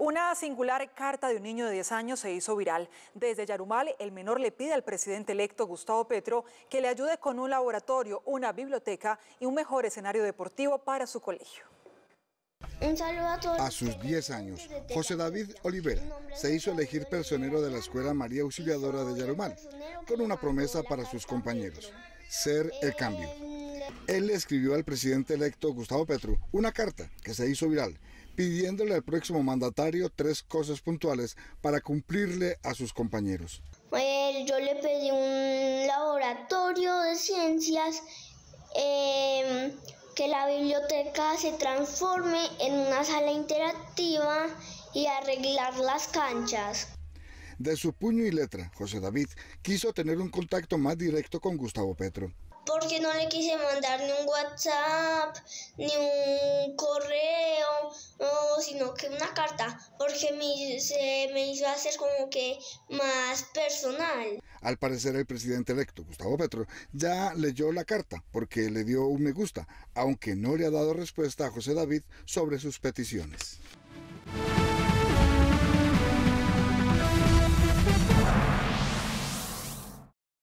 Una singular carta de un niño de 10 años se hizo viral. Desde Yarumal, el menor le pide al presidente electo Gustavo Petro que le ayude con un laboratorio, una biblioteca y un mejor escenario deportivo para su colegio. a A sus 10 años, José David Olivera se hizo elegir personero de la Escuela María Auxiliadora de Yarumal, con una promesa para sus compañeros, ser el eh, cambio. Él escribió al presidente electo Gustavo Petro una carta que se hizo viral pidiéndole al próximo mandatario tres cosas puntuales para cumplirle a sus compañeros. Pues, yo le pedí un laboratorio de ciencias, em, que la biblioteca se transforme en una sala interactiva y arreglar las canchas de su puño y letra, José David quiso tener un contacto más directo con Gustavo Petro. Porque no le quise mandar ni un WhatsApp, ni un correo, sino que una carta, porque me, se me hizo hacer como que más personal. Al parecer el presidente electo, Gustavo Petro, ya leyó la carta porque le dio un me gusta, aunque no le ha dado respuesta a José David sobre sus peticiones.